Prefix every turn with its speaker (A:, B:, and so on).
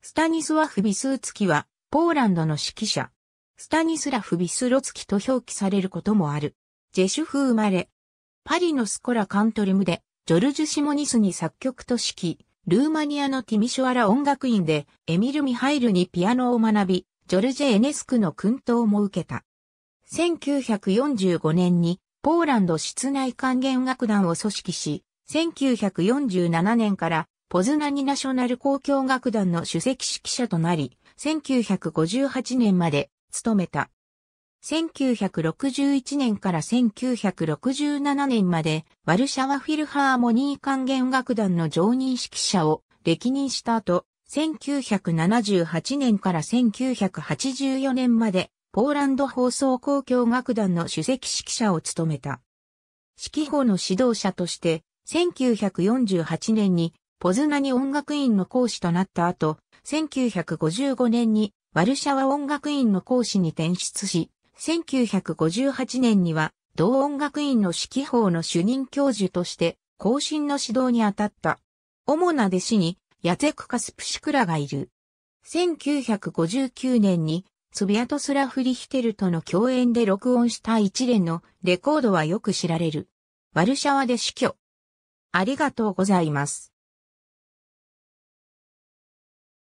A: スタニスワフ・ビスーツキは、ポーランドの指揮者、スタニスラフ・ビスロツキと表記されることもある。ジェシュフ生まれ。パリのスコラカントリムで、ジョルジュ・シモニスに作曲と指揮、ルーマニアのティミショアラ音楽院で、エミル・ミハイルにピアノを学び、ジョルジェ・エネスクの訓導も受けた。1945年に、ポーランド室内管弦楽団を組織し、1947年からポズナニナショナル交響楽団の首席指揮者となり、1958年まで務めた。1961年から1967年まで、ワルシャワフィルハーモニー管弦楽団の常任指揮者を歴任した後、1978年から1984年まで、ポーランド放送交響楽団の首席指揮者を務めた。指揮法の指導者として、1948年にポズナに音楽院の講師となった後、1955年にワルシャワ音楽院の講師に転出し、1958年には同音楽院の指揮法の主任教授として後進の指導に当たった。主な弟子にヤゼク・カスプシクラがいる。1959年にスビアトスラ・フリヒテルとの共演で録音した一連のレコードはよく知られる。ワルシャワで死去。
B: ありがとうございます。